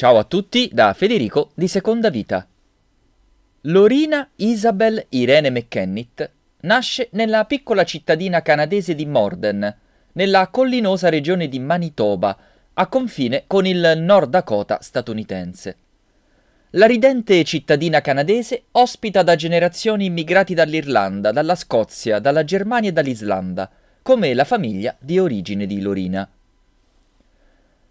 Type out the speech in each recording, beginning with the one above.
Ciao a tutti da Federico di Seconda Vita. Lorina Isabel Irene McKennitt nasce nella piccola cittadina canadese di Morden, nella collinosa regione di Manitoba, a confine con il Nord Dakota statunitense. La ridente cittadina canadese ospita da generazioni immigrati dall'Irlanda, dalla Scozia, dalla Germania e dall'Islanda, come la famiglia di origine di Lorina.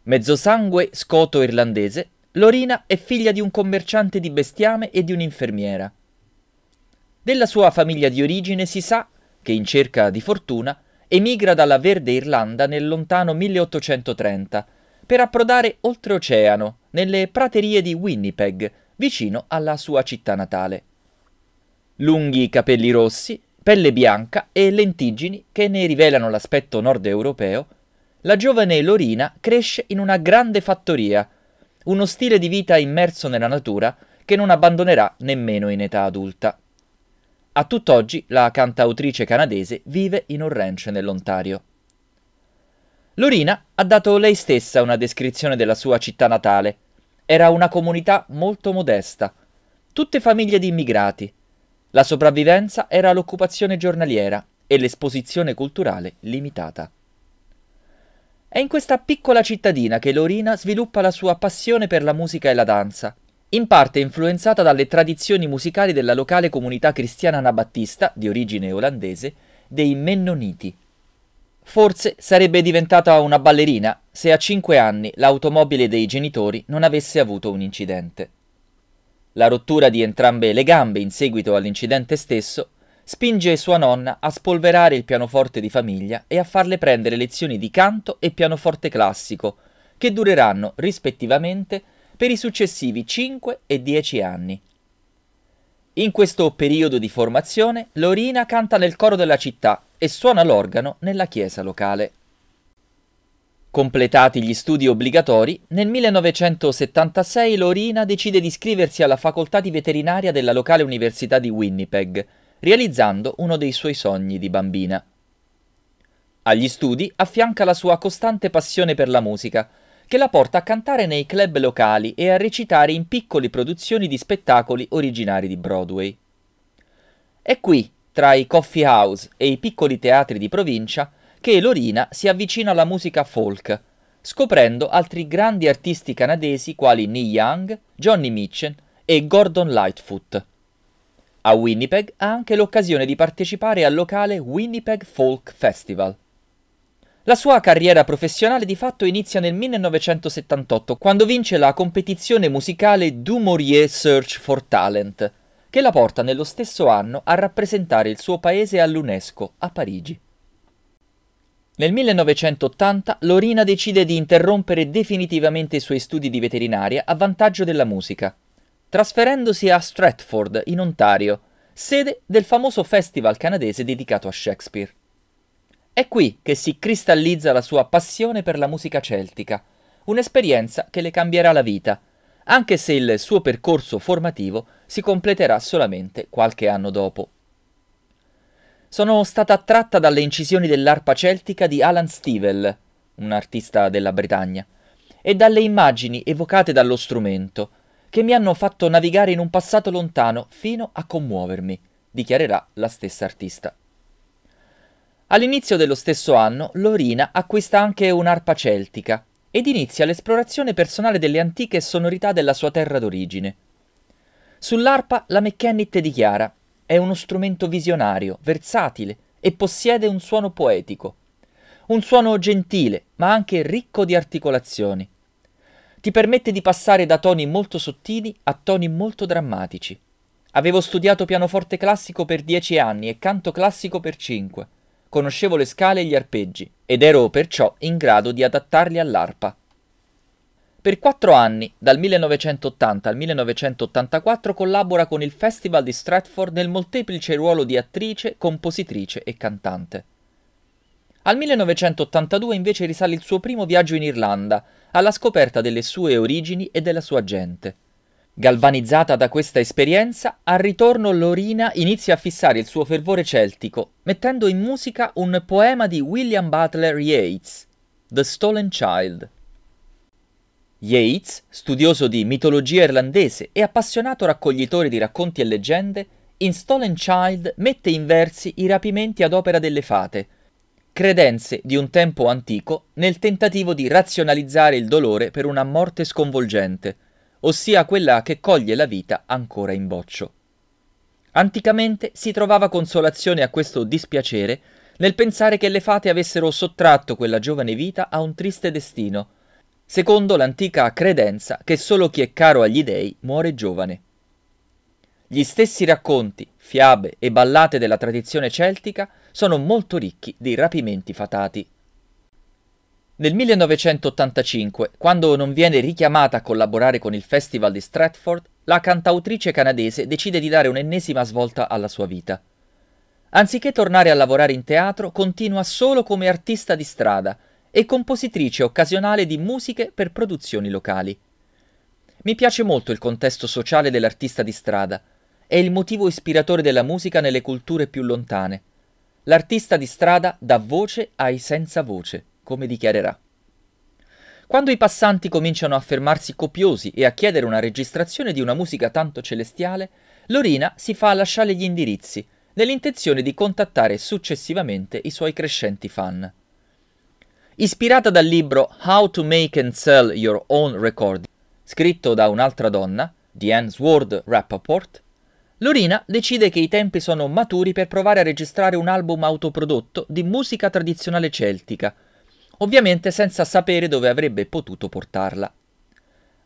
Mezzosangue scoto-irlandese, Lorina è figlia di un commerciante di bestiame e di un'infermiera. Della sua famiglia di origine si sa che in cerca di fortuna emigra dalla Verde Irlanda nel lontano 1830 per approdare oltreoceano nelle praterie di Winnipeg, vicino alla sua città natale. Lunghi capelli rossi, pelle bianca e lentiggini che ne rivelano l'aspetto nord europeo la giovane Lorina cresce in una grande fattoria, uno stile di vita immerso nella natura che non abbandonerà nemmeno in età adulta. A tutt'oggi la cantautrice canadese vive in un ranch nell'Ontario. Lorina ha dato lei stessa una descrizione della sua città natale. Era una comunità molto modesta, tutte famiglie di immigrati. La sopravvivenza era l'occupazione giornaliera e l'esposizione culturale limitata. È in questa piccola cittadina che Lorina sviluppa la sua passione per la musica e la danza, in parte influenzata dalle tradizioni musicali della locale comunità cristiana anabattista, di origine olandese, dei Mennoniti. Forse sarebbe diventata una ballerina se a 5 anni l'automobile dei genitori non avesse avuto un incidente. La rottura di entrambe le gambe in seguito all'incidente stesso spinge sua nonna a spolverare il pianoforte di famiglia e a farle prendere lezioni di canto e pianoforte classico, che dureranno rispettivamente per i successivi 5 e 10 anni. In questo periodo di formazione, Lorina canta nel coro della città e suona l'organo nella chiesa locale. Completati gli studi obbligatori, nel 1976 Lorina decide di iscriversi alla facoltà di veterinaria della locale università di Winnipeg realizzando uno dei suoi sogni di bambina. Agli studi affianca la sua costante passione per la musica, che la porta a cantare nei club locali e a recitare in piccole produzioni di spettacoli originari di Broadway. È qui, tra i coffee house e i piccoli teatri di provincia, che Lorina si avvicina alla musica folk, scoprendo altri grandi artisti canadesi quali Neil Young, Johnny Mitchell e Gordon Lightfoot. A Winnipeg ha anche l'occasione di partecipare al locale Winnipeg Folk Festival. La sua carriera professionale di fatto inizia nel 1978 quando vince la competizione musicale Dumouriez Search for Talent, che la porta nello stesso anno a rappresentare il suo paese all'UNESCO a Parigi. Nel 1980 Lorina decide di interrompere definitivamente i suoi studi di veterinaria a vantaggio della musica trasferendosi a Stratford, in Ontario, sede del famoso festival canadese dedicato a Shakespeare. È qui che si cristallizza la sua passione per la musica celtica, un'esperienza che le cambierà la vita, anche se il suo percorso formativo si completerà solamente qualche anno dopo. Sono stata attratta dalle incisioni dell'arpa celtica di Alan Stevel, un artista della Bretagna, e dalle immagini evocate dallo strumento, che mi hanno fatto navigare in un passato lontano fino a commuovermi, dichiarerà la stessa artista. All'inizio dello stesso anno, Lorina acquista anche un'arpa celtica ed inizia l'esplorazione personale delle antiche sonorità della sua terra d'origine. Sull'arpa la McKennitt dichiara è uno strumento visionario, versatile e possiede un suono poetico. Un suono gentile, ma anche ricco di articolazioni ti permette di passare da toni molto sottili a toni molto drammatici. Avevo studiato pianoforte classico per dieci anni e canto classico per cinque. Conoscevo le scale e gli arpeggi ed ero perciò in grado di adattarli all'arpa. Per quattro anni, dal 1980 al 1984, collabora con il Festival di Stratford nel molteplice ruolo di attrice, compositrice e cantante. Al 1982 invece risale il suo primo viaggio in Irlanda, alla scoperta delle sue origini e della sua gente. Galvanizzata da questa esperienza, al ritorno Lorina inizia a fissare il suo fervore celtico, mettendo in musica un poema di William Butler Yeats, The Stolen Child. Yeats, studioso di mitologia irlandese e appassionato raccoglitore di racconti e leggende, in Stolen Child mette in versi i rapimenti ad opera delle fate, credenze di un tempo antico nel tentativo di razionalizzare il dolore per una morte sconvolgente, ossia quella che coglie la vita ancora in boccio. Anticamente si trovava consolazione a questo dispiacere nel pensare che le fate avessero sottratto quella giovane vita a un triste destino, secondo l'antica credenza che solo chi è caro agli dei muore giovane. Gli stessi racconti, fiabe e ballate della tradizione celtica sono molto ricchi di rapimenti fatati. Nel 1985, quando non viene richiamata a collaborare con il Festival di Stratford, la cantautrice canadese decide di dare un'ennesima svolta alla sua vita. Anziché tornare a lavorare in teatro, continua solo come artista di strada e compositrice occasionale di musiche per produzioni locali. Mi piace molto il contesto sociale dell'artista di strada. È il motivo ispiratore della musica nelle culture più lontane. L'artista di strada dà voce ai senza voce, come dichiarerà. Quando i passanti cominciano a fermarsi copiosi e a chiedere una registrazione di una musica tanto celestiale, Lorina si fa lasciare gli indirizzi, nell'intenzione di contattare successivamente i suoi crescenti fan. Ispirata dal libro How to Make and Sell Your Own Recording, scritto da un'altra donna, Diane Sword Rappaport, Lorina decide che i tempi sono maturi per provare a registrare un album autoprodotto di musica tradizionale celtica, ovviamente senza sapere dove avrebbe potuto portarla.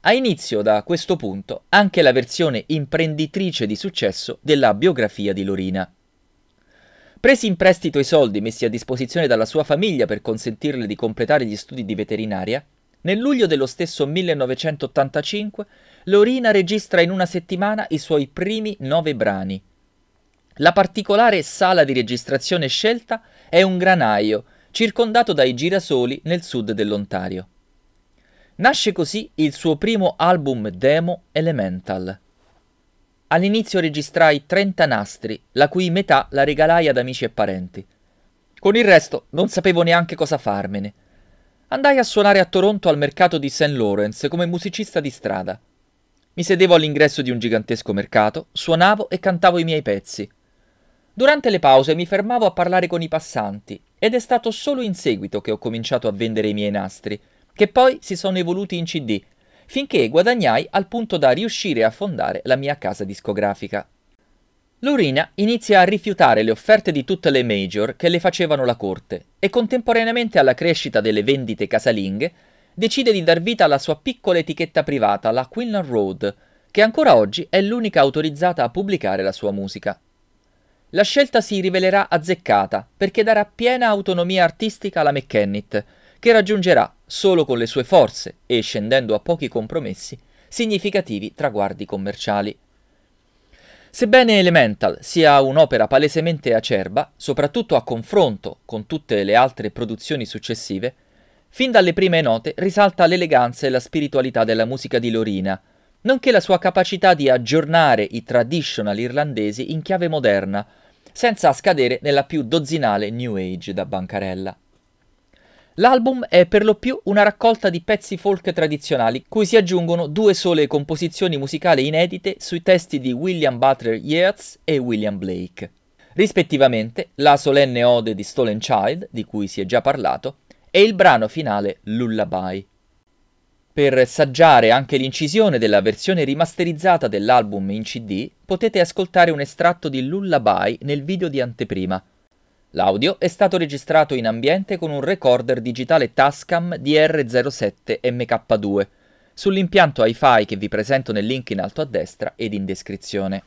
Ha inizio da questo punto anche la versione imprenditrice di successo della biografia di Lorina. Presi in prestito i soldi messi a disposizione dalla sua famiglia per consentirle di completare gli studi di veterinaria, nel luglio dello stesso 1985, Lorina registra in una settimana i suoi primi nove brani. La particolare sala di registrazione scelta è un granaio, circondato dai girasoli nel sud dell'Ontario. Nasce così il suo primo album demo Elemental. All'inizio registrai 30 nastri, la cui metà la regalai ad amici e parenti. Con il resto non sapevo neanche cosa farmene. Andai a suonare a Toronto al mercato di St. Lawrence come musicista di strada. Mi sedevo all'ingresso di un gigantesco mercato, suonavo e cantavo i miei pezzi. Durante le pause mi fermavo a parlare con i passanti ed è stato solo in seguito che ho cominciato a vendere i miei nastri, che poi si sono evoluti in CD, finché guadagnai al punto da riuscire a fondare la mia casa discografica. Lurina inizia a rifiutare le offerte di tutte le major che le facevano la corte e contemporaneamente alla crescita delle vendite casalinghe decide di dar vita alla sua piccola etichetta privata, la Quinlan Road, che ancora oggi è l'unica autorizzata a pubblicare la sua musica. La scelta si rivelerà azzeccata perché darà piena autonomia artistica alla McKennett, che raggiungerà, solo con le sue forze e scendendo a pochi compromessi, significativi traguardi commerciali. Sebbene Elemental sia un'opera palesemente acerba, soprattutto a confronto con tutte le altre produzioni successive, fin dalle prime note risalta l'eleganza e la spiritualità della musica di Lorina, nonché la sua capacità di aggiornare i traditional irlandesi in chiave moderna, senza scadere nella più dozzinale New Age da bancarella. L'album è per lo più una raccolta di pezzi folk tradizionali, cui si aggiungono due sole composizioni musicali inedite sui testi di William Butler Yeats e William Blake. Rispettivamente la solenne ode di Stolen Child, di cui si è già parlato, e il brano finale Lullaby. Per saggiare anche l'incisione della versione rimasterizzata dell'album in CD, potete ascoltare un estratto di Lullaby nel video di anteprima, L'audio è stato registrato in ambiente con un recorder digitale Tascam DR07 MK2 sull'impianto hi-fi che vi presento nel link in alto a destra ed in descrizione.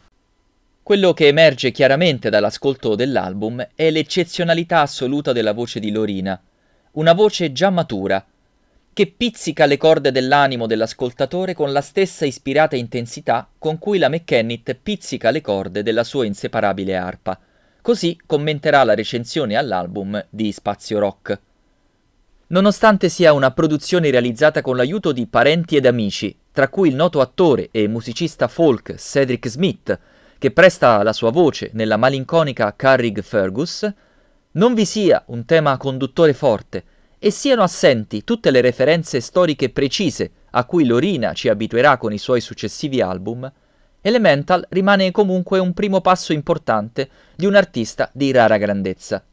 Quello che emerge chiaramente dall'ascolto dell'album è l'eccezionalità assoluta della voce di Lorina, una voce già matura, che pizzica le corde dell'animo dell'ascoltatore con la stessa ispirata intensità con cui la McKennitt pizzica le corde della sua inseparabile arpa Così commenterà la recensione all'album di Spazio Rock. Nonostante sia una produzione realizzata con l'aiuto di parenti ed amici, tra cui il noto attore e musicista folk Cedric Smith, che presta la sua voce nella malinconica Carrig Fergus, non vi sia un tema conduttore forte e siano assenti tutte le referenze storiche precise a cui Lorina ci abituerà con i suoi successivi album, Elemental rimane comunque un primo passo importante di un artista di rara grandezza.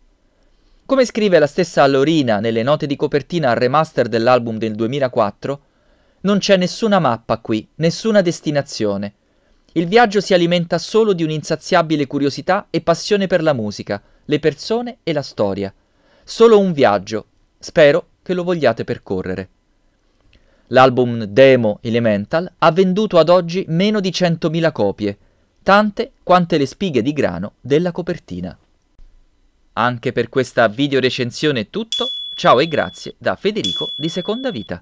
Come scrive la stessa Allorina nelle note di copertina al remaster dell'album del 2004, non c'è nessuna mappa qui, nessuna destinazione. Il viaggio si alimenta solo di un'insaziabile curiosità e passione per la musica, le persone e la storia. Solo un viaggio. Spero che lo vogliate percorrere l'album demo Elemental, ha venduto ad oggi meno di 100.000 copie, tante quante le spighe di grano della copertina. Anche per questa videorecensione è tutto, ciao e grazie da Federico di Seconda Vita.